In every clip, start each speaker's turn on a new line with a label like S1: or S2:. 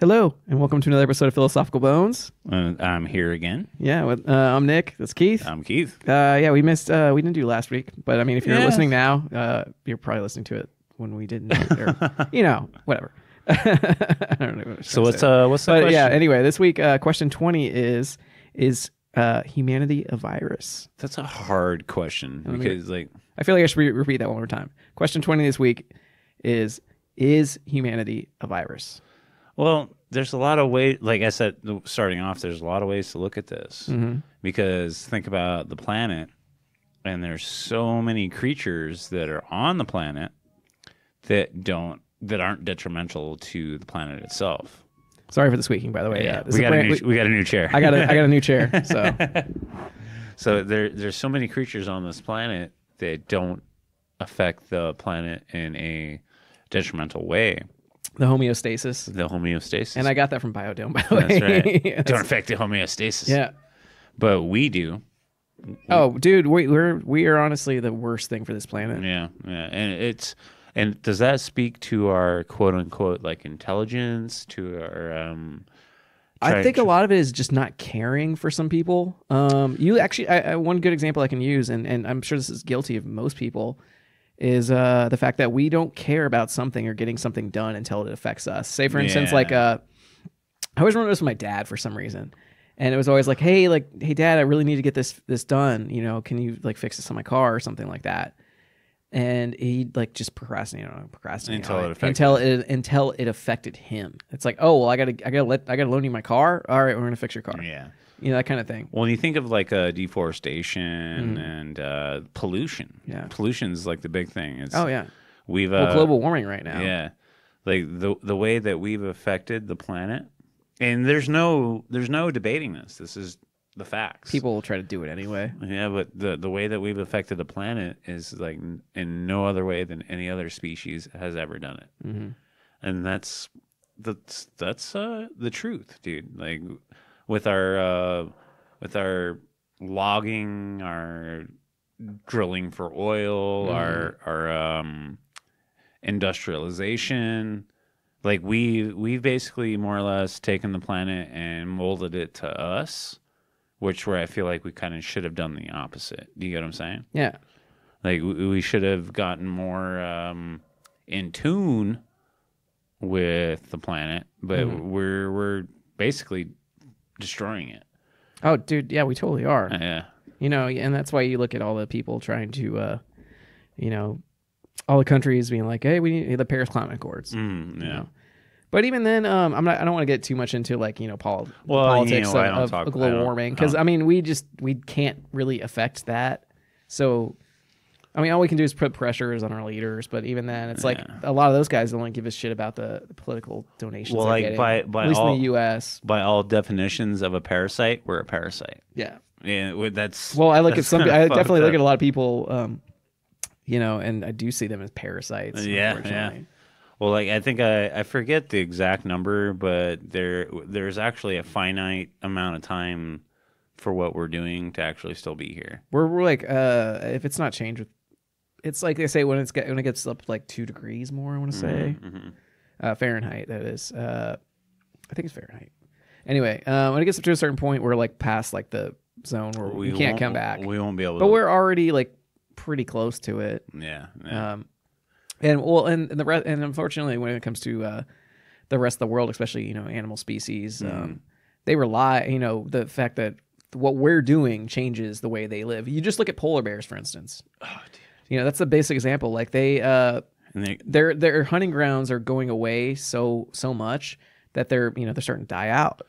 S1: Hello, and welcome to another episode of Philosophical Bones.
S2: Uh, I'm here again.
S1: Yeah, with, uh, I'm Nick. That's Keith. I'm Keith. Uh, yeah, we missed. Uh, we didn't do last week, but I mean, if you're Yeah. listening now, uh, you're probably listening to it when we didn't. Or, you know, whatever. I don't know. What So what's uh what's the But question? yeah. Anyway, this week, uh, question twenty is: Is uh, humanity a virus? That's a hard question me- because like I feel like I should re- repeat that one more time. Question twenty this week is: Is humanity a virus?
S2: Well, there's a lot of ways, like I said, starting off, there's a lot of ways to look at this mm-hmm. because think about the planet, and there's so many creatures that are on the planet that don't that aren't detrimental to the planet itself.
S1: Sorry for the squeaking, by the way. Yeah, yeah. we got a new, we, we, got a new chair. I got a, I got a new chair. So,
S2: so there there's so many creatures on this planet that don't affect the planet in a detrimental way. The homeostasis. The homeostasis. And I got that from Biodome, by the way. That's right. Don't affect the homeostasis. Yeah. But we do. oh,
S1: dude, we, we're we are honestly the worst thing for this planet. Yeah,
S2: yeah, and it's and does that speak to our quote unquote like intelligence to our um I think a
S1: lot of it is just not caring for some people. Um, you actually, I, I, one good example I can use, and, and I'm sure this is guilty of most people, is uh, the fact that we don't care about something or getting something done until it affects us. Say, for instance, yeah. like uh, I always remember this with my dad for some reason, and it was always like, "Hey, like, hey, dad, I really need to get this this done. You know, can you like fix this on my car or something like that?" And he like just procrastinated on procrastinated until it, it until it until it affected him. It's like, oh well, I gotta I gotta let I gotta loan you my car. All right, we're gonna fix your car. Yeah you know that kind of
S2: thing. Well, when you think of like uh, deforestation mm. and uh, pollution, yeah, pollution is like the big thing. It's, oh yeah, we've well, uh, global warming right now. Yeah, like the the way that we've affected the planet, and there's no there's no debating this. This is the facts. People will try to do it anyway. Yeah, but the the way that we've affected the planet is like in no other way than any other species has ever done it, mm-hmm. and that's that's that's uh, the truth, dude. Like with our uh, with our logging, our drilling for oil, mm-hmm. our our um, industrialization. Like we we've basically more or less taken the planet and molded it to us, which where I feel like we kind of should have done the opposite. Do you get what I'm saying? Yeah. Like we, should have gotten more um, in tune with the planet, but mm we're we're basically destroying it.
S1: Oh, dude, yeah, we totally are. Yeah. You know, and that's why you look at all the people trying to, uh, you know, all the countries being like, "Hey, we need the Paris Climate Accords." Mm, yeah. You know? But even then, um, I'm not. I don't want to get too much into like you know pol- well, politics you know, of, of global warming because I, I mean we just we can't really affect that. So I mean, all we can do is put pressures on our leaders, but even then, it's like a lot of those guys don't give a shit about the, the political donations. Well, like getting, by by at least all, in the U.S.
S2: By all definitions of a parasite, we're a parasite. Yeah, yeah. That's well, I look at some. I definitely up. look at a
S1: lot of people, um, you know, and I do see them as parasites. Yeah, yeah.
S2: Well, like I think I, I forget the exact number, but there there's actually a finite amount of time for what we're doing to actually still be here.
S1: We're, we're like uh, if it's not changed with it's like they say when it's when it gets up like two degrees more. I want to mm-hmm, say mm-hmm. uh, Fahrenheit. That is, uh, I think it's Fahrenheit. Anyway, uh, when it gets up to a certain point, we're like past like the zone where we, can't come back. We won't be able. But to... we're already like pretty close to it. Yeah. yeah. Um, and well, and, and the rest, and unfortunately, when it comes to uh, the rest of the world, especially you know animal species, mm. um, mm-hmm. they rely. You know the fact that what we're doing changes the way they live. You just look at polar bears, for instance. Oh, you know, that's a basic example. Like they, uh, they, their their hunting grounds are going away so so much that they're you know they're starting to die out.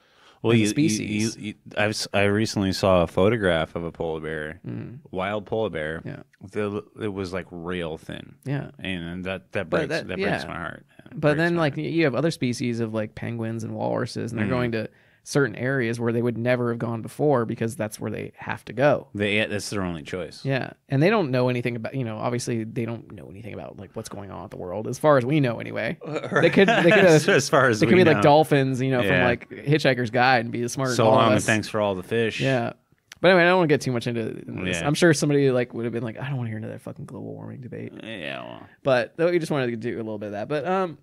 S1: Well, you, species. You,
S2: you, I've, I recently saw a photograph of a polar bear, mm. wild polar bear. Yeah, the, it was like real thin. Yeah, and that that breaks that, that, breaks yeah. my heart.
S1: but then like heart. you have other species of like penguins and walruses, and they're mm. going to certain areas where they would never have gone before because that's where they have to go.
S2: They that's their only choice. Yeah,
S1: and they don't know anything about you know. Obviously, they don't know anything about like what's going on with the world as far as we know anyway. They could they could as far as they could be know. like dolphins, you know, yeah. from like Hitchhiker's Guide and be the smart. So long and thanks for all the fish. Yeah. But anyway, I don't want to get too much into this. Yeah. I'm sure somebody like would have been like, I don't want to hear another fucking global warming debate. Yeah. Well. But we just wanted to do a little bit of that. But um,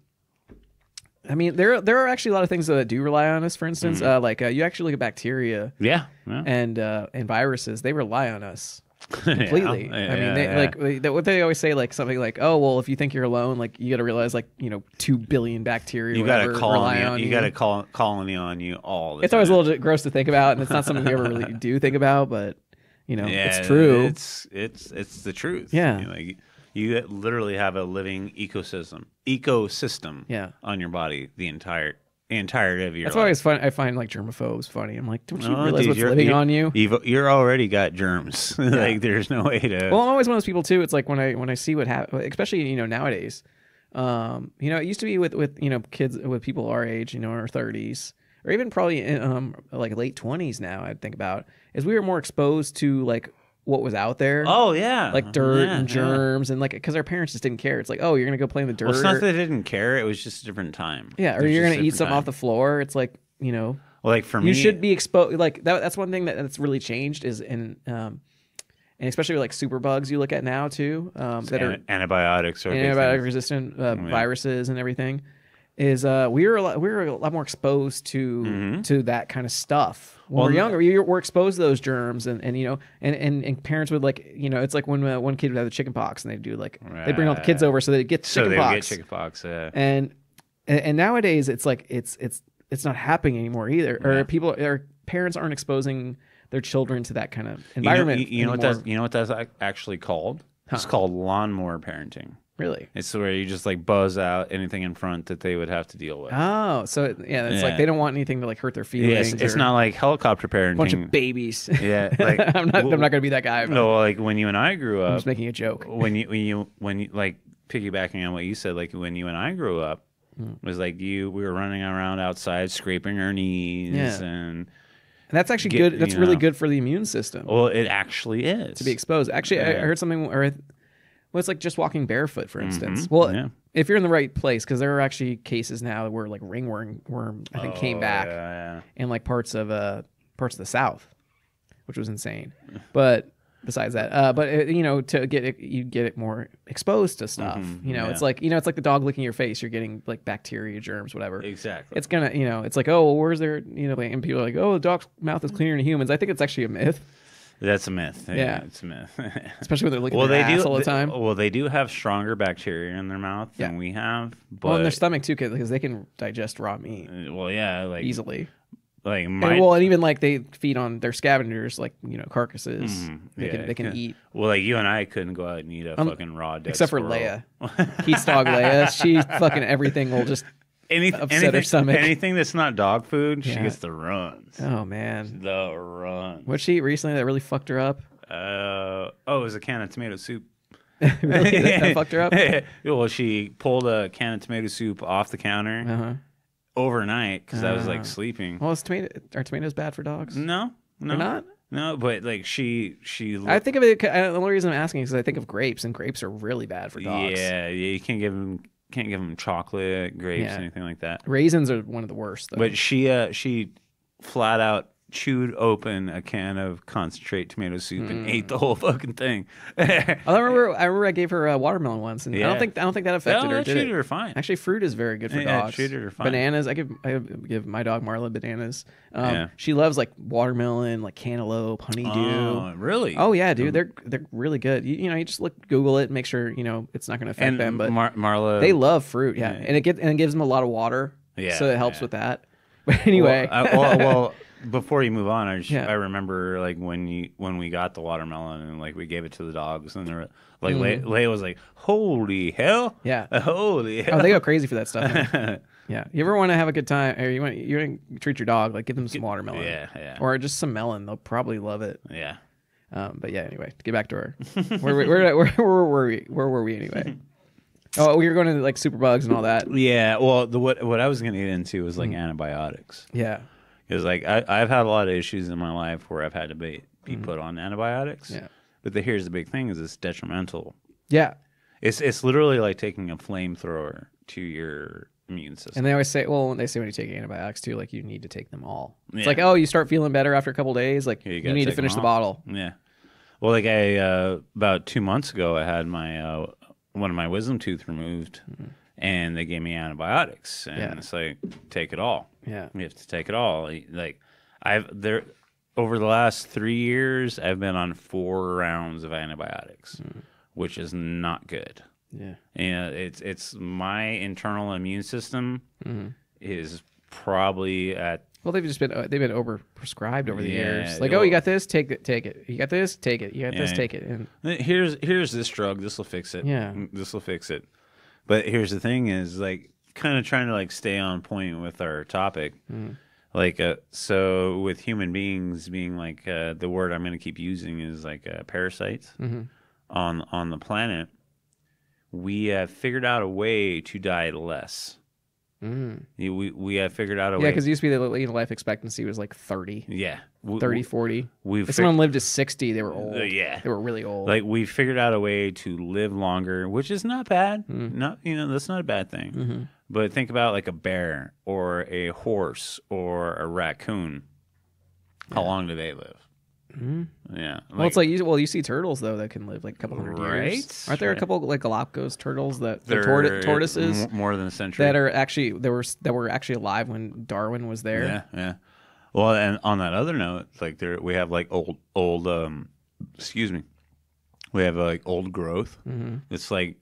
S1: I mean, there there are actually a lot of things that do rely on us. For instance, mm. uh, like uh, you actually look at bacteria, yeah, yeah. and uh, and viruses, they rely on us completely. yeah. I mean, they, yeah. like they, what they always say, like something like, "Oh, well, if you think you're alone, like you got to realize, like you know, two billion bacteria, you got a colony, on you, got a
S2: colony on you all." it's time.
S1: always a little gross to think about, and it's not something you ever really do think about, but you know, it's true. It's
S2: it's it's the truth. Yeah, you know, like, you literally have a living ecosystem ecosystem yeah. on your body the entire entirety of your That's
S1: life. why I find, I find like germophobes funny. I'm like, don't you oh, realize dude, what's living on you?
S2: You've, you're already got germs. Yeah. like there's no way to. Well, I'm
S1: always one of those people too. It's like when I when I see what happens, especially you know nowadays. Um, you know, it used to be with with you know kids with people our age, you know, our 30s or even probably in, um like late 20s now. I think about is we were more exposed to like what was out there. Oh yeah, like mm-hmm. dirt yeah, and germs yeah. and like because our parents just didn't care. It's like oh you're gonna go play in the dirt. Well, it's not that they
S2: didn't care. It was just a different time. Yeah, or you're gonna eat something time.
S1: off the floor. It's like you know.
S2: Well, like for you me, you should
S1: be exposed. Like that, that's one thing that, that's really changed is in. Um, and especially like super bugs you look at now too um, that an- are antibiotics or antibiotic resistant uh, yeah. viruses and everything is uh, we were a lot, we were a lot more exposed to mm-hmm. to that kind of stuff when well, we are younger. We were exposed to those germs, and, and you know, and, and, and parents would like you know, it's like when uh, one kid would have the chicken pox, and they do like right. they bring all the kids over so they get so chicken they get chicken pox, yeah. And, and and nowadays it's like it's it's it's not happening anymore either, yeah. or people or parents aren't exposing their children to that kind
S2: of environment. You know, you, you know what that's you know what that's actually called? Huh. It's called lawnmower parenting. Really? It's where you just like buzz out anything in front that they would have to deal with. Oh, so yeah, it's Yeah. like they don't
S1: want anything to like hurt their feelings. Yeah, it's, it's not
S2: like helicopter parenting. a bunch of babies. yeah, like I'm not. I'm not gonna be that guy. No, like when you and I grew up, just making a joke. when you when you when you like piggybacking on what you said, like when you and I grew up, hmm. was like you we were running around outside scraping our knees, Yeah. and And that's actually Get- good. That's really know. good for the immune system well, it actually is. to be exposed. Actually, I I heard
S1: something, or I well, it's like just walking barefoot, for instance. Mm-hmm. Well, yeah. if you're in the right place, because there are actually cases now where like ringworm, worm, I think, oh, came back yeah, yeah. in like parts of uh parts of the South, which was insane. but besides that, uh, but it, uh, you know, to get it, you get it more exposed to stuff. Mm-hmm. you know, it's like you know, it's like the dog licking your face. You're getting like bacteria, germs, whatever. Exactly. It's gonna, you know, it's like oh, well, where's there, you know, and people are like, oh, the dog's mouth is cleaner than humans. I think it's actually a myth.
S2: That's a myth. Yeah, yeah it's a myth. Especially when they're licking well, they do, all the time. They, well, they do have stronger bacteria in their mouth yeah. than we have. But well, in their
S1: stomach too, because they can digest raw meat. Uh,
S2: well, yeah, like easily. Like my, and, well, and
S1: even like they feed on their scavengers, like you know
S2: carcasses. Mm, they yeah, can they can yeah. eat. Well, like you and I couldn't go out and eat a um, fucking raw. Dead except squirrel. for Leia, He's dog Leia. She fucking everything will just anything, anything, that's not dog food, yeah. she gets the runs. Oh man, the runs. What she eat recently that really fucked her up? Uh oh, it was a can of tomato soup. really? That, that, fucked her up. well, she pulled a can of tomato soup off the counter uh-huh. overnight because uh-huh. I was like ah. sleeping.
S1: Well, is tomato are tomatoes bad for dogs? No, no, They're not.
S2: No, but like she, she. I
S1: think of it. Uh, the only reason I'm asking is because I think of grapes, and grapes are really bad for dogs. Yeah,
S2: yeah, you can't give them can't give them chocolate, grapes, yeah. anything like that. Raisins are one of the worst. Though. But she uh, she flat out chewed open a can of concentrate tomato soup mm. and ate the hmm. whole fucking thing.
S1: I remember I remember I gave her a watermelon once, and yeah. I don't think I don't think that affected no, her. Did treated it? her fine. Actually, fruit is very good for yeah, dogs. Treated her fine. Bananas. I give I give my dog Marla bananas. Um, yeah. She loves like watermelon, like cantaloupe, honeydew. Oh, really? Oh yeah, dude. Um, they're they're really good. You, you, know, you just look Google it, make sure you know it's not going to affect and them. But Mar- Marla, they love fruit. Yeah, yeah. and it gets and it gives them a lot of water. Yeah, so it helps with that.
S2: But anyway, well, I, well, well before you move on, I just, yeah. I remember like when you when we got the watermelon and like we gave it to the dogs and they were like mm hmm Leia was like, "Holy hell!" Yeah, holy hell! Oh, they go crazy for that stuff.
S1: yeah, you ever want to have a good time or you want you want treat your dog like give them some watermelon. Yeah, yeah. Or just some melon, they'll probably love it. Yeah. Um, but yeah, anyway, get back to her, where, where, where, where, where were we? Where were we anyway? Oh, we were going to like superbugs and all that.
S2: Yeah. Well, the what what I was going to get into was like mm. antibiotics. Yeah. It's like I, I've had a lot of issues in my life where I've had to be, be mm-hmm. put on antibiotics. Yeah. But the, here's the big thing: is it's detrimental. Yeah. It's it's literally like taking a flamethrower to your immune system. And they always
S1: say, well, they say when you take antibiotics too, like you need to take them all.
S2: It's like, oh, you start feeling better after a couple days, like you, you, need to finish the bottle. Yeah. Well, like I uh, about two months ago, I had my uh, one of my wisdom tooth removed, mm-hmm. and they gave me antibiotics, and yeah. it's like take it all. Yeah, we have to take it all. Like I've there over the last three years, I've been on four rounds of antibiotics, mm-hmm. which is not good. Yeah, and it's it's my internal immune system mm-hmm. is probably at
S1: well, they've just been uh, they've been over prescribed over the yeah, years. Like, oh, you got this, take it, take it. You got this, take it. You got this, take it. And
S2: here's here's this drug. This will fix it. Yeah, mm, this will fix it. But here's the thing: is like kind of trying to like stay on point with our topic. Mm. Like uh, so, with human beings being like uh, the word I'm going to keep using is like uh, parasites mm-hmm. on on the planet. We have figured out a way to die less. Mm. We we have figured out a yeah, way. Yeah, because it
S1: used to be the life expectancy was like 30. Yeah. We, 30, 40. We if someone lived to
S2: 60, they were uh, old. Uh, yeah. They were really old. Like we figured out a way to live longer, which is not bad. Mm. Not you know, that's not a bad thing. Mm-hmm. But think about like a bear or a horse or a raccoon. How long do they live? Mm-hmm. Yeah. Like, well, it's like
S1: you, well, you see turtles though that can live like a couple hundred right? years. Aren't there right. a couple like Galapagos turtles that they're tortoises more than a century that are actually that were that were actually alive when Darwin was there.
S2: Yeah, yeah. Well, and on that other note, like there we have like old old um excuse me, we have like old growth. Mm-hmm. It's like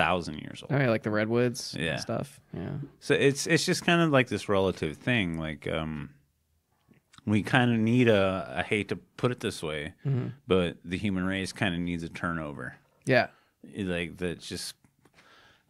S2: thousand years old. Oh, yeah, like the redwoods. Yeah. stuff. Yeah. So it's it's just kind of like this relative thing. Like um, we kind of need a. I hate to put it this way, mm-hmm. but the human race kind of needs a turnover. Yeah. Like that's Just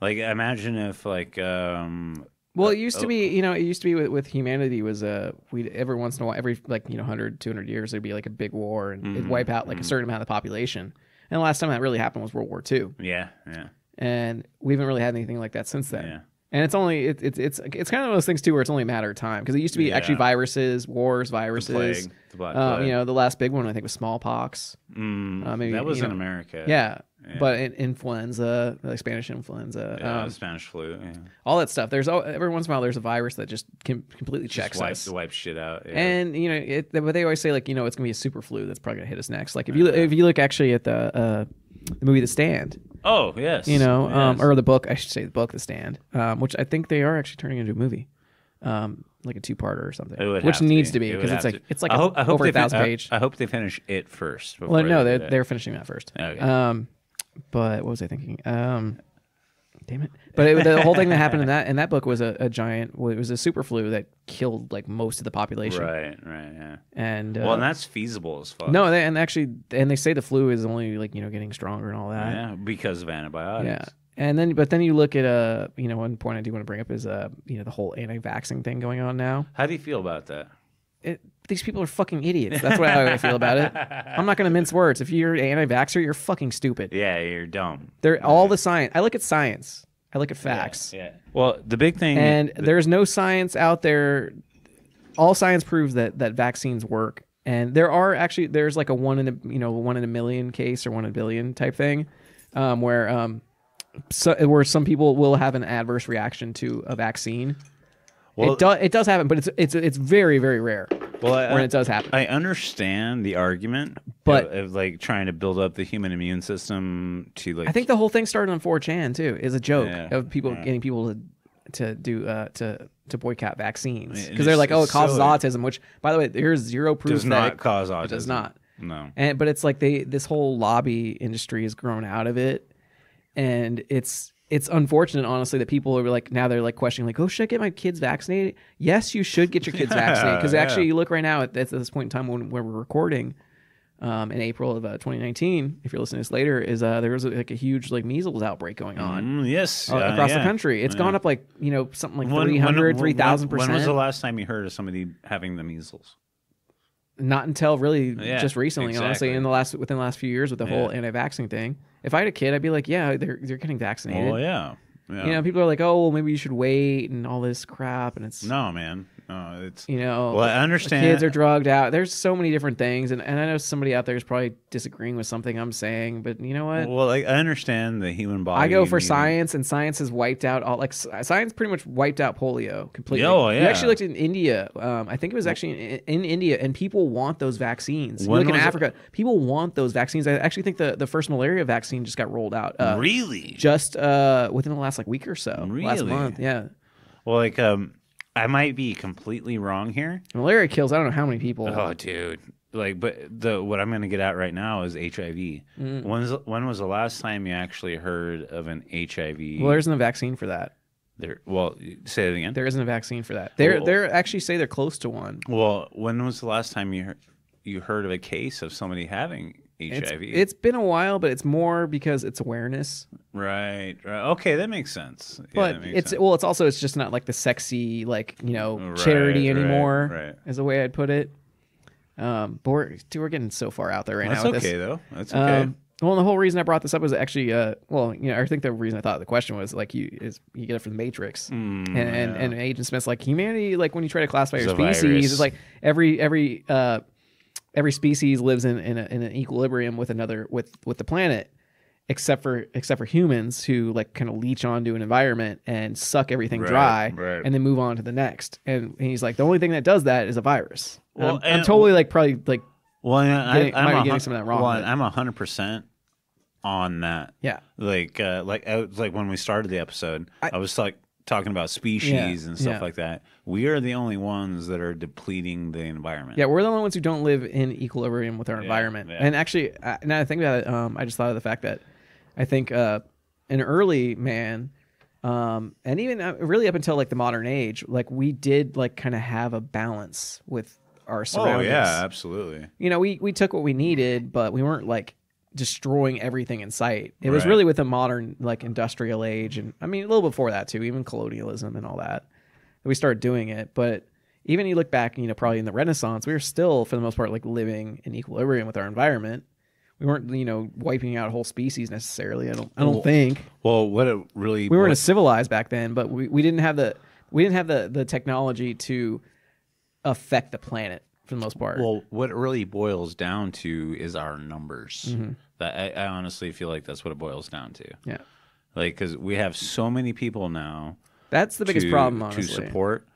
S2: like imagine if like um, well, it used to uh, be,
S1: you know, it used to be with, with humanity was a uh, we every once in a while, every like you know 100, 200 years, there'd be like a big war and mm-hmm, it'd wipe out like mm-hmm. a certain amount of the population. And the last time that really happened was World War II. Yeah, yeah and we haven't really had anything like that since then. Yeah. And it's only it's it, it's it's kind of one of those things too where it's only a matter of time because it used to be yeah. actually viruses, wars, viruses. The the uh, um, you know, the last big one I think was smallpox. Mm, uh, maybe that was in know, America. Yeah, yeah. but in, influenza, like Spanish influenza, yeah, um, Spanish flu, yeah. all that stuff. There's all, every once in a while there's a virus that just com- completely just checks wipes, us, wipes shit out. Yeah. And you know, it, but they always say like you know it's gonna be a super flu that's probably gonna hit us next. Like if you if you look actually at the uh, the movie The Stand. Oh yes, you know, yes. Um, or the book. I should say the book, The Stand, um, which I think they are actually turning into a movie, um, like a two-parter or something, which needs to be because it's like to. it's like I hope, a, I hope over a thousand fin- page.
S2: I, I, hope they finish it first. Well, no, they are they are finishing that first. Okay.
S1: Um, but what was I thinking? Um, damn it! But it, the whole thing that happened in that in that book was a, a giant. it was a super flu that killed like most of the population. Right, right, yeah. And uh, well, and uh, that's feasible as fuck. No, they, and actually, and they say the flu is only like you know getting stronger and all that. Yeah, because of antibiotics. Yeah. And then, but then you look at a, uh, you know, one point I do want to bring up is, uh, you know, the whole anti-vaxxing thing going on now.
S2: How do you feel about that?
S1: it, these people are fucking idiots. That's what I feel about it. I'm not going to mince words. If you're anti-vaxxer, you're fucking stupid. Yeah, you're dumb. They're yeah. all the science. I look at science. I look at facts. Yeah. yeah. Well, the big thing, and th- there's no science out there. All science proves that that vaccines work, and there are actually there's like a one in a you know one in a million case or one in a billion type thing, um, where um, so, where some people will have an adverse reaction to a vaccine well, it does it does happen, but it's it's it's very very rare.
S2: Well, I, when it does happen, I understand the argument, but of, of, like trying to build up the human immune system to like. I think
S1: the whole thing started on 4chan too. Is a joke yeah, of people yeah. getting people to to do uh, to to boycott vaccines because they're like, oh, it causes so, autism, which by the way, there's zero proof. Does not it, cause autism. It does not. No. And but it's like they this whole lobby industry has grown out of it, and it's it's unfortunate, honestly, that people are like now they're like questioning, like, oh, should I get my kids vaccinated? Yes, you should get your kids yeah, vaccinated because yeah. actually, you look right now at this, at this point in time when, when we're recording um, in April of uh, 2019. If you're listening to this later, is uh, there was a, like a huge like measles outbreak going on? Mm, yes, uh, across yeah. the country, it's gone up like you know something like 300, 3,000 percent. When was the last
S2: time you heard of somebody having the measles?
S1: Not until really just recently, exactly. honestly, in the last within the last few years with the whole anti-vaxxing thing. If I had a kid, I'd be like, yeah, they're they're getting vaccinated. Well, oh, yeah. yeah. You know, people are like, oh, well, maybe you should wait and all this crap, and it's No,
S2: man it's you know, well, I understand. Kids are
S1: drugged out. There's so many different things, and, and I know somebody out there is probably disagreeing with something I'm saying, but you know what? Well,
S2: like, I understand the human body. I go for
S1: science, and science has wiped out all like science pretty much wiped out polio completely. Oh yeah. You actually looked in India. Um, I think it was actually in, in, India, and people want those vaccines. look in Africa, it? people want those vaccines. I actually think the the first malaria vaccine just got rolled out. Uh, really? Just uh,
S2: within the last like week or so. Really? Last month, yeah. Well, like um, I might be completely wrong here.
S1: Malaria kills I don't know how many people. Oh,
S2: dude. Like, but the what I'm gonna get at right now is HIV. Mm. When's when was the last time you actually heard of an HIV? Well, there isn't a vaccine for that. There, well, say it again. There isn't a vaccine for that. They're well,
S1: they're actually say they're close to one.
S2: Well, when was the last time you heard, you heard of a case of somebody having HIV. it's
S1: been a while, but it's more because it's awareness.
S2: Right. right. Okay, that makes sense. But
S1: yeah, makes it's sense. well, it's also it's just not like the sexy like you know right, charity anymore. Right, right. Is the way I'd put it. Um, but we're, dude, we're getting so far out there right That's now. That's okay this. though. That's um, okay. Um, well, the whole reason I brought this up was actually, uh, well, you know, I think the reason I thought the question was like you is you get it from the Matrix, mm, and, and and Agent Smith's like humanity, like when you try to classify it's your species, virus. it's like every every uh every species lives in, in, a, in an equilibrium with another with with the planet except for except for humans who like kind of leech onto an environment and suck everything right, dry right. and then move on to the next. And, and, he's like, the only thing that does that is a virus. And I'm, and I'm, totally like probably like well, yeah, getting, I, am might be getting some of that wrong. Well, I'm
S2: hundred percent on that. Yeah, like uh, like I, like when we started the episode, I, I was like, talking about species yeah, and stuff yeah. like that. We are the only ones that are depleting the environment.
S1: Yeah, we're the only ones who don't live in equilibrium with our yeah, environment. And actually, now I think about it, um, I just thought of the fact that I think uh, an early man, um, and even uh, really up until like the modern age, like we did like kind of have a balance with our
S2: surroundings. Oh yeah, absolutely.
S1: You know, we we took what we needed, but we weren't like destroying everything in sight. It right. was really with the modern like industrial age and I mean a little before that too, even colonialism and all that. we started doing it, but even you look back, you know, probably in the Renaissance, we were still for the most part like living in equilibrium with our environment. We weren't, you know, wiping out whole species necessarily. I don't I don't well, think.
S2: Well, what it really We weren't
S1: civilized back then, but we, we didn't have the we didn't have the the technology to affect the planet for the most part. Well,
S2: what it really boils down to is our numbers. Mm-hmm. That I, I, honestly feel like that's what it boils down to. Yeah, like because we have so many people now. That's the biggest to, problem. Honestly. To support,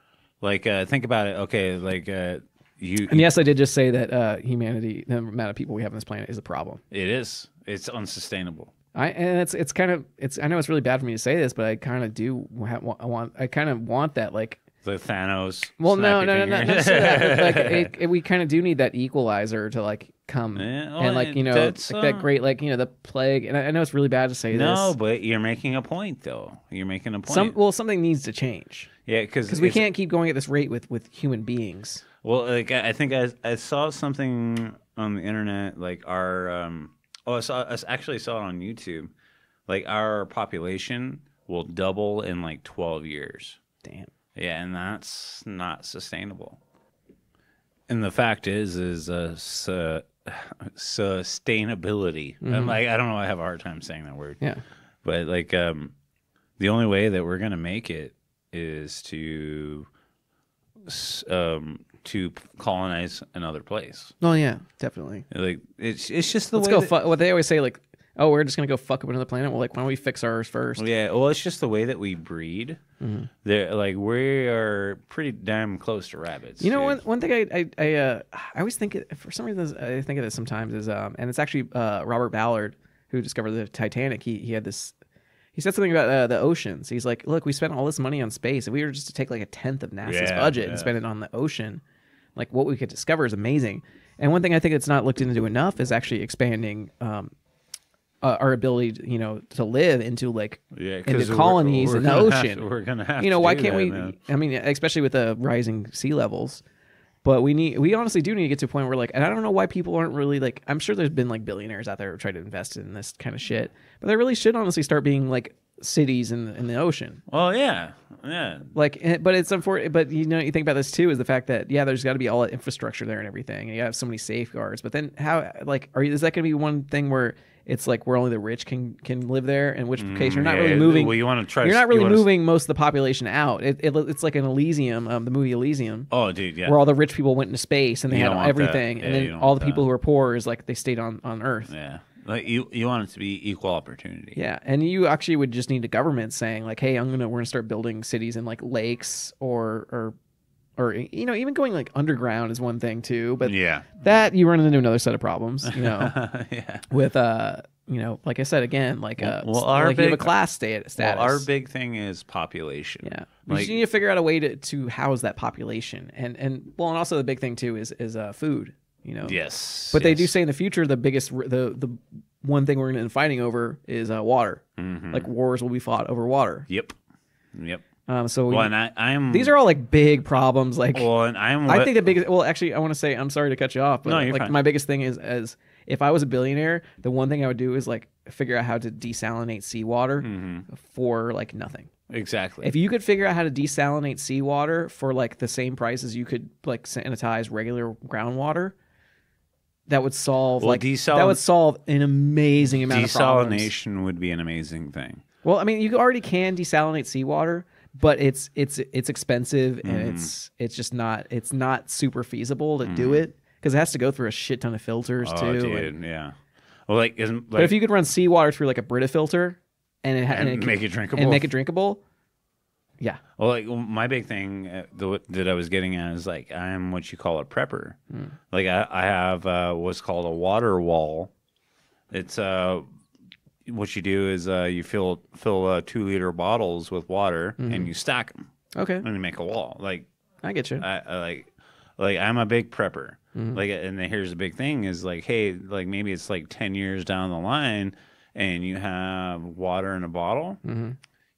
S2: like uh, think about it. Okay, like. Uh, you, and yes,
S1: I did just say that uh, humanity, the amount of people we have on this
S2: planet, is a problem. It is. It's unsustainable.
S1: I and it's it's kind of it's I know it's really bad for me to say this, but I kind of do ha- I want I kind of want that like
S2: the Thanos. Well, no, no, no, no, like it,
S1: it, we kind of do need that equalizer to like come yeah, well, and like you know like uh, that
S2: great like you know the plague. And I, I know it's really bad to say no, this. No, but you're making a point though. You're making a point. Some, well, something needs to change. Yeah, because we can't keep going at this rate with with
S1: human beings.
S2: Well, like I, I think I I saw something on the internet like our um oh I saw I actually saw it on YouTube like our population will double in like 12 years. Damn. Yeah, and that's not sustainable. And the fact is, is uh, su- sustainability. Mm-hmm. like I don't know, I have a hard time saying that word. Yeah, but like um, the only way that we're gonna make it is to um, to colonize another place. Oh yeah, definitely. Like it's it's just the Let's way. That...
S1: Fu- what they always say, like oh, we're just gonna go fuck up another planet. Well, like, why don't we fix ours first? Yeah,
S2: well, it's just the way that we breed. Mm-hmm. They're like we are pretty damn close to rabbits.
S1: You know, one one thing I I I, uh, I always think for some reason I think of this sometimes is um and it's actually uh, Robert Ballard who discovered the Titanic. He he had this. He said something about uh, the oceans. He's like, "Look, we spent all this money on space. If we were just to take like a tenth of NASA's yeah, budget yeah. and spend it on the ocean, like what we could discover is amazing." And one thing I think that's not looked into enough is actually expanding um, uh, our ability, to, you know, to live into like yeah, into colonies we're, we're in the ocean. To, we're gonna have you know why can't that, we? Man. I mean, especially with the rising sea levels. But we need we honestly do need to get to a point where like and I don't know why people aren't really like I'm sure there's been like billionaires out there trying to invest in this kind of shit, but they really should honestly start being like cities in the, in the ocean.
S2: Well, yeah, yeah.
S1: Like, eh, but it's unfortunate. But you know, you think about this too is the fact that yeah, there's got to be all that infrastructure there and everything, and you have so many safeguards. But then how like are you, is that going to be one thing where it's like where only the rich can can live there. In which case, you're mm, not yeah, really moving. Well, you want to try. You're not really moving s- most of the population out. It, it, it's like an Elysium, um, the movie Elysium.
S2: Oh, dude, yeah. Where all the rich
S1: people went into space and they you had everything, yeah, and then all the that. people who are poor is like they stayed on on Earth.
S2: Yeah. Like you, you want it to be equal opportunity.
S1: Yeah, and you actually would just need a government saying like, "Hey, I'm gonna we're gonna start building cities in like lakes or or or you know, even going like underground is one thing too. But yeah, that you run into another set of problems. You know, yeah. with uh, you know, like I said again, like uh, well, our like big, you have a uh, class state status. Well, our
S2: big thing is population. Yeah, like, you
S1: need to figure out a way to, to house that population, and and well, and also the big thing too is is uh, food. You know. Yes. But yes. they do say in the future the biggest the the one thing we're going to be fighting over is uh, water. Mm-hmm. Like wars will be fought over water.
S2: Yep. Yep. Um, so well, we, and I, I'm these are all like
S1: big problems. Like, well, and I'm I think the biggest. Well, actually, I want to say I'm sorry to cut you off, but no, you're like fine. my biggest thing is as if I was a billionaire, the one thing I would do is like figure out how to desalinate seawater mm-hmm. for like nothing.
S2: Exactly. If
S1: you could figure out how to desalinate seawater for like the same price as you could like sanitize regular groundwater, that would solve well, like desal- that would solve
S2: an amazing amount desalination of desalination would be an amazing thing.
S1: Well, I mean, you already can desalinate seawater but it's it's it's expensive and mm. it's it's just not it's not super feasible to mm. do mm-hmm. it because it has to go through a shit ton of filters oh, too. Dude, and,
S2: yeah. Well, like, isn't, like, but if you
S1: could run seawater through like a Brita filter and, it, and, and it make it drinkable, and make it drinkable, yeah.
S2: Well, like my big thing uh, the, that I was getting at is like I'm what you call a prepper. Mm. Like I, I have uh, what's called a water wall. It's uh, what you do is uh, you fill fill uh, two liter bottles with water mm-hmm. and you stack them. Okay. And you make a wall. Like I get you. I, I like like I'm a big prepper. Mm-hmm. Like and here's the big thing is like hey like maybe it's like ten years down the line and you have water in a bottle. Mm-hmm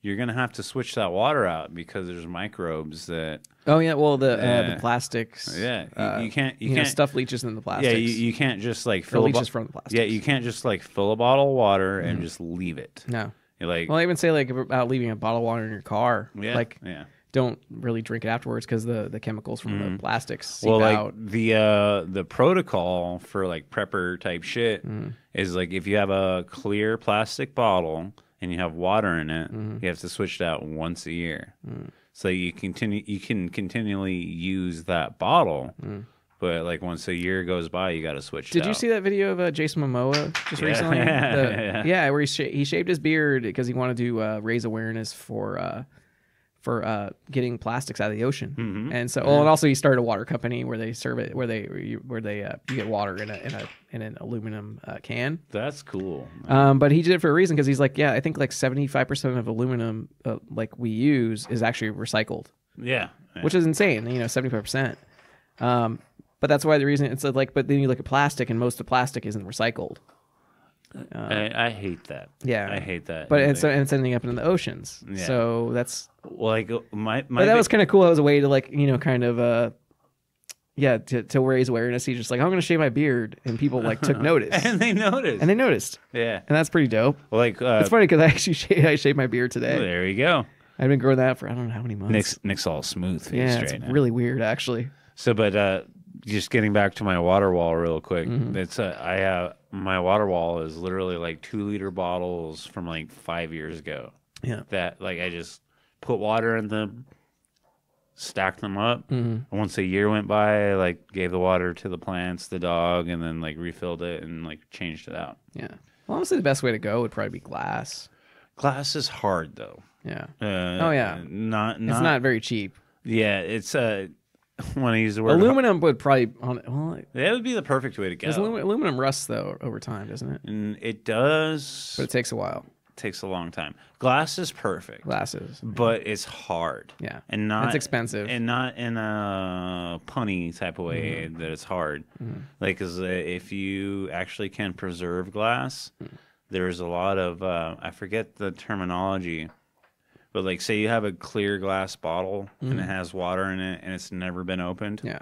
S2: you're gonna have to switch that water out because there's microbes that. Oh yeah, well the uh, the plastics. Yeah, you, uh, you can't you, you can't know, stuff leaches in the plastics. Yeah, you, you can't just like fill leaches bo- from the plastics. Yeah, you can't just like fill a bottle of water mm. and just leave it. No, you're like.
S1: Well, I even say like about leaving a bottle of water in your car. Yeah, like yeah. Don't really drink it afterwards because the, the chemicals from mm. the plastics seep well, like out.
S2: the uh, the protocol for like prepper type shit mm. is like if you have a clear plastic bottle, and you have water in it, mm-hmm. you have to switch it out once a year. Mm. So you continue you can continually use that bottle. Mm. But like once a year goes by, you got to switch. Did you out. see
S1: that video of uh, Jason Momoa just yeah. recently? The, yeah. yeah, where he, sh- he shaved his beard because he wanted to uh, raise awareness for uh, for uh, getting plastics out of the ocean. Mm-hmm. And so, oh, and also he started a water company where they serve it, where they where they uh, you get water in a in a in an aluminum uh, can.
S2: That's cool.
S1: Um, but he did it for a reason because he's like, yeah, I think like seventy five percent of aluminum uh, like we use is actually recycled. Yeah, yeah. which is insane. You know, seventy five percent. Um, but that's why the reason it's like, but then you look at plastic, and most of plastic isn't recycled.
S2: Uh, I, I, hate that. Yeah, I hate that. But it's, and
S1: it's ending up in the
S2: oceans. Yeah. So that's well, like uh, my, my that big... was kind
S1: of cool. That was a way to like you know kind of uh yeah to, to raise awareness. He's just like I'm going to shave my beard, and people like took notice, and they noticed, and they noticed. Yeah, and that's pretty dope. Like uh, it's funny because I actually shaved, I shaved my beard today. There you go. I've been growing that for I don't know how many months. Nick's
S2: Nick's all smooth. Yeah, it's now. really weird actually. So, but uh, just getting back to my water wall real quick. Mm-hmm. It's uh, I have uh, my water wall is literally like two liter bottles from like five years ago. Yeah. That like I just put water in them, stacked them up. Mm-hmm. Once a year went by, I like gave the water to the plants, the dog, and then like refilled it and like changed it out.
S1: Yeah. Well, honestly, the best way to go would probably be glass. Glass is hard though.
S2: Yeah. Uh, oh yeah. Not, not. It's not very cheap. Yeah. It's a. Uh, want to use the word
S1: aluminum would probably on well,
S2: that would be the perfect way to go. Aluminum, aluminum rusts though over time, doesn't it? And mm, it does, but it takes a while. Takes a long time. Glass is perfect. Glasses, but it's hard. Yeah, and not it's expensive, and not in a punny type of way mm-hmm. that it's hard. Mm-hmm. Like, cause uh, if you actually can preserve glass, mm-hmm. there's a lot of uh, I forget the terminology but like, say you have a clear glass bottle mm. and it mm-hmm. has water in it and it's never been opened. Yeah.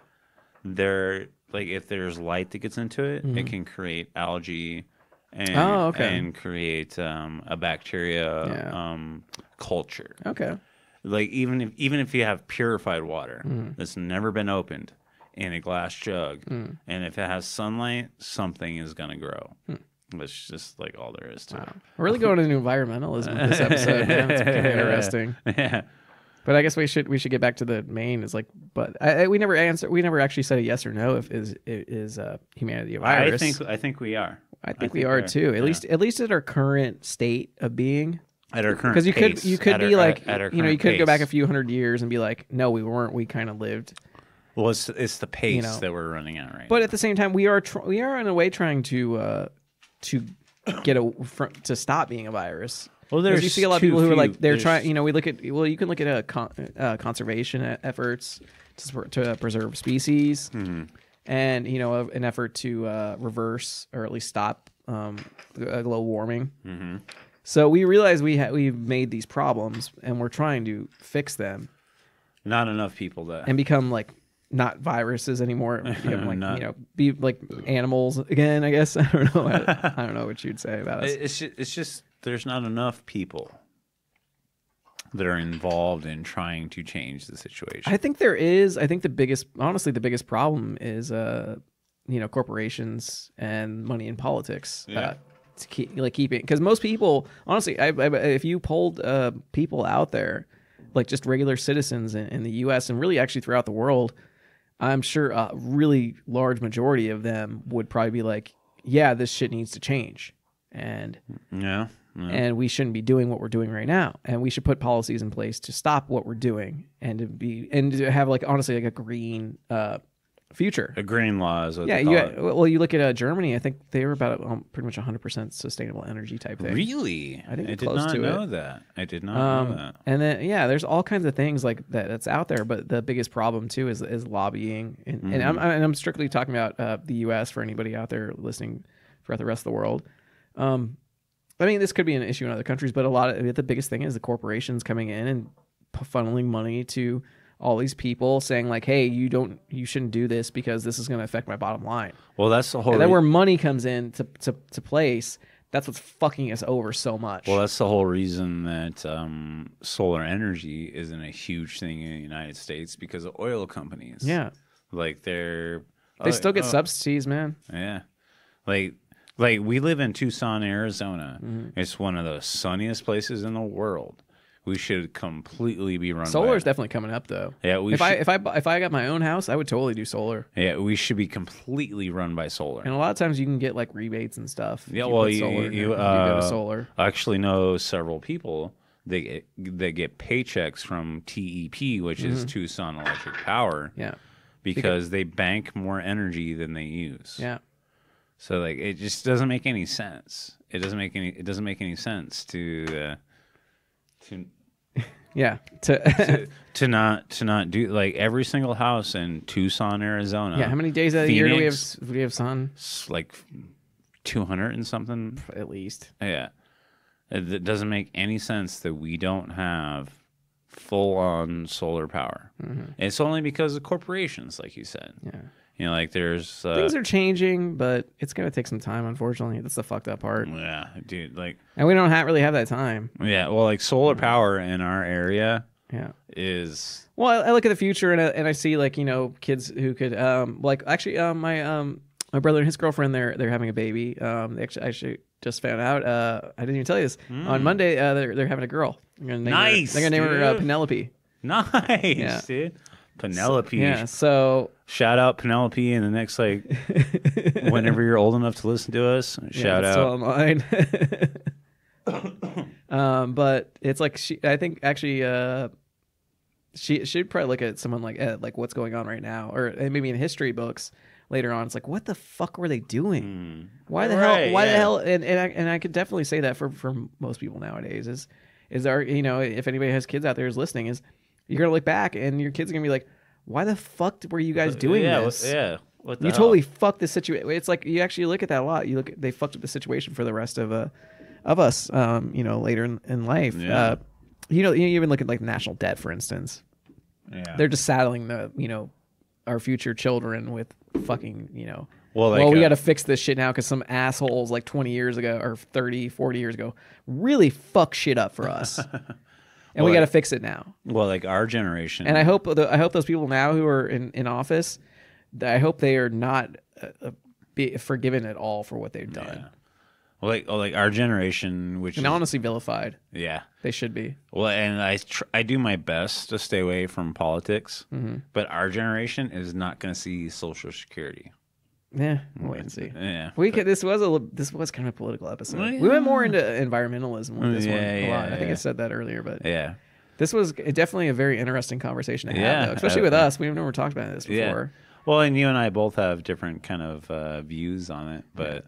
S2: There, like, if there's light that gets into it, mm. it mm-hmm. can create algae. And, oh, okay. and create um, a bacteria yeah. um, culture. Okay. Like even if even if you have purified water mm. that's never been opened in a glass jug, mm. and if it has sunlight, something is gonna grow. Hmm. That's just like all there is to wow. it. We're really going into environmentalism this episode. Man. It's pretty interesting. Yeah.
S1: But I guess we should we should get back to the main. Is like, but I, we never answer. We never actually said a yes or no. If is is uh, humanity a virus? I think I think we are. I think, I think we are too. At yeah. least at least at our current state of being. At our current because you pace, could you could be our, like at, at you know you could pace. go back a few hundred years and be like no we weren't we kind of lived.
S2: Well, it's it's the pace you know. that we're running at right.
S1: But now. at the same time, we are tr- we are in a way trying to uh, to get a to stop being a virus. Well, there's you see a lot of people who are like they're trying. You know, we look at well, you can look at a uh, con- uh, conservation efforts to to preserve species, mm-hmm. and you know, an effort to uh, reverse or at least stop um, uh, global warming. Mm-hmm. So we realize we ha- we've made these problems, and we're trying to fix them.
S2: Not enough people that and
S1: become like not viruses anymore. like not... you know, be like animals again. I guess I don't know. I, I don't know what you'd say about it.
S2: It's just, it's just there's not enough people that are involved in trying to change the situation. I
S1: think there is. I think the biggest, honestly, the biggest problem is, uh, you know, corporations and money in politics. Uh, yeah. Uh, to keep like keeping because most people, honestly, I, I, if you polled uh, people out there, like just regular citizens in, in the U.S. and really actually throughout the world, I'm sure a really large majority of them would probably be like, yeah, this shit needs to change. And
S2: yeah, yeah. and
S1: we shouldn't be doing what we're doing right now. And we should put policies in place to stop what we're doing and to be and to have like honestly like a green uh,
S2: future. A green law is what yeah. you
S1: well, you look at uh, Germany. I think they were about um, pretty much 100 percent sustainable energy type thing. Really, I think I did not know it. that. I did not um, know that. And then yeah, there's all kinds of things like that that's out there. But the biggest problem too is is lobbying, and, mm-hmm. and I'm and mm. I'm strictly talking about uh, the U.S. for anybody out there listening throughout the rest of the world. Um, I mean, this could be an issue in other countries, but a lot of the biggest thing is the corporations coming in and funneling money to all these people saying like, "Hey, you don't, you shouldn't do this because this is going to affect my bottom line." Well, that's the whole. And then re- where money comes in to, to, to place, that's what's fucking us over so much.
S2: Well, that's the whole reason that um, solar energy isn't a huge thing in the United States because of oil companies. Yeah, like they're they oh, still get oh.
S1: subsidies, man.
S2: Yeah, like like we live in Tucson, Arizona. Mm-hmm. It's one of the sunniest places in the world we should completely be run. Solar's
S1: by. definitely coming up though. Yeah, we if should... I if I if I got my own house, I would totally do solar.
S2: Yeah, we should be completely run by solar. And
S1: a lot of times you can get like rebates and stuff. Yeah, well, you, you, you uh, solar.
S2: I actually know several people they they get paychecks from TEP, which mm-hmm. is Tucson Electric Power. Yeah, because they bank more energy than they use. Yeah. So like it just doesn't make any sense. It doesn't make any it doesn't make any sense to uh, to
S1: yeah to,
S2: to, to not to not do like every single house in Tucson, Arizona. Yeah, how many days of the year do we have? Do we have sun? Like two hundred and something at least. Yeah, it, uh, it, doesn't make any sense that we don't have full on solar power. Mm-hmm. It's only because of corporations, like you said. Yeah. You know, like there's uh, things are
S1: changing, but it's gonna take some time. Unfortunately, that's the fucked up part. Yeah,
S2: dude. Like, and we don't
S1: have, really have that time.
S2: Yeah. Well, like solar mm. power in our area. Yeah. Is
S1: well, I, I look at the future and I, and I see like you know kids who could um like actually um my um my brother and his girlfriend they're they're having a baby um they actually actually just found out uh I didn't even tell you this mm. on hmm. Monday uh they're they're having a girl they're gonna name nice her, they're gonna name dude. her uh, Penelope nice yeah. dude Penelope. Yeah.
S2: So shout out Penelope in the next like whenever you're old enough to listen to us. Shout yeah, out. Still
S1: online. um, but it's like she. I think actually, uh, she she'd probably look at someone like Ed, like what's going on right now, or maybe in history books later on. It's like what the fuck were they doing? Hmm. Why the right, hell? Why yeah. the hell? And and I, and I could definitely say that for for most people nowadays is is our you know if anybody has kids out there is listening is you're gonna look back, and your kids are gonna be like, "Why the fuck were you guys uh, doing yeah, this? Yeah, you hell? totally fucked the situation. It's like you actually look at that a lot. You look, they fucked up the situation for the rest of uh, of us. Um, you know, later in, in life. Yeah. Uh, you know, you even look at like national debt, for instance. Yeah. They're just saddling the you know our future children with fucking you know well, like, well we uh, got to fix this shit now because some assholes like 20 years ago or 30 40 years ago really fuck shit up for us
S2: and we got to fix it now. Well, like our generation, and I hope
S1: the, I hope those people now who are in in office, I hope they are not uh, uh, be forgiven at all for what they've done. Yeah.
S2: Well, like oh, like our generation, which and is, honestly
S1: vilified. Yeah, they should be.
S2: Well, and I tr- I do my best to stay away from politics, mm-hmm. but our generation is not going to see Social Security.
S1: Yeah, we'll wait and see. Yeah, we could, this was a this was kind of a political episode. Well, yeah. We went more into environmentalism with this yeah, one a yeah, I think I said that earlier, but yeah, this was definitely a very interesting conversation to have, though, especially uh, with uh, us. We've never talked about this before.
S2: Well, and you and I both have different kind of uh, views on it, but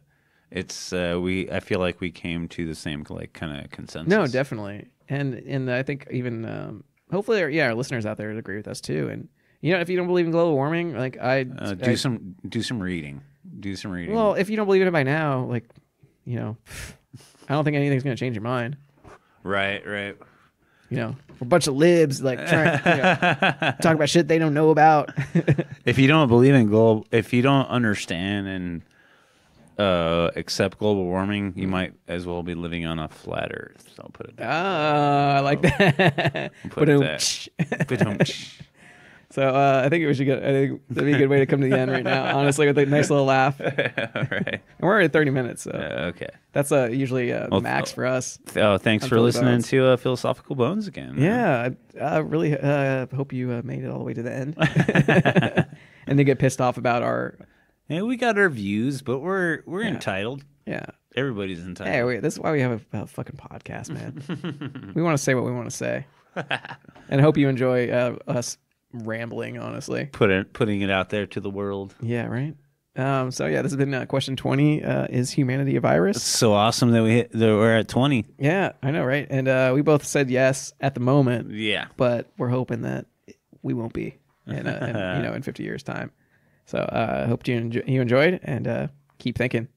S2: it's uh, we. I feel like we came to the same like kind of consensus. No,
S1: definitely, and and I think even um, hopefully, our, yeah, our listeners out there would agree with us too, and you know, if you don't believe in global warming, like I uh, do I, some
S2: do some reading, do some reading.
S1: Well, if you don't believe in it by now, like you know, I don't think anything's going to change your mind.
S2: Right, right.
S1: You know, a bunch of libs like trying you know, talk about shit they don't know about.
S2: if you don't believe in global, if you don't understand and uh, accept global warming, you might as well be living on a flat Earth. I'll put it.
S1: That oh, I like that. put, it. So uh, I think it was good. I think
S2: that'd be a good way to come to the end right now. Honestly, with a nice little laugh. All right.
S1: And we're at 30 minutes. So uh, okay. That's uh, usually uh, well, max for us. Th- oh, thanks for listening bones.
S2: to uh, Philosophical Bones again. Yeah,
S1: I, I really uh, hope you uh, made it all the way to the end, and then get pissed off about our.
S2: Yeah, we got our views, but we're we're yeah. entitled. Yeah. Everybody's entitled. Hey, wait, this is why we
S1: have a, a fucking podcast,
S2: man.
S1: we want to say what we want to say, and hope you enjoy uh, us rambling, honestly.
S2: Put it, putting it out there to the world.
S1: Yeah, right. Um, so yeah, this has been uh, question twenty. Uh, is humanity a virus?
S2: so awesome that we hit, that we're at twenty.
S1: Yeah, I know, right? And uh, we both said yes at the moment. Yeah, but we're hoping that we won't be, in, uh, in you know, in fifty years' time. So uh, I uh, hope you enjoy, you enjoyed, and uh, keep thinking.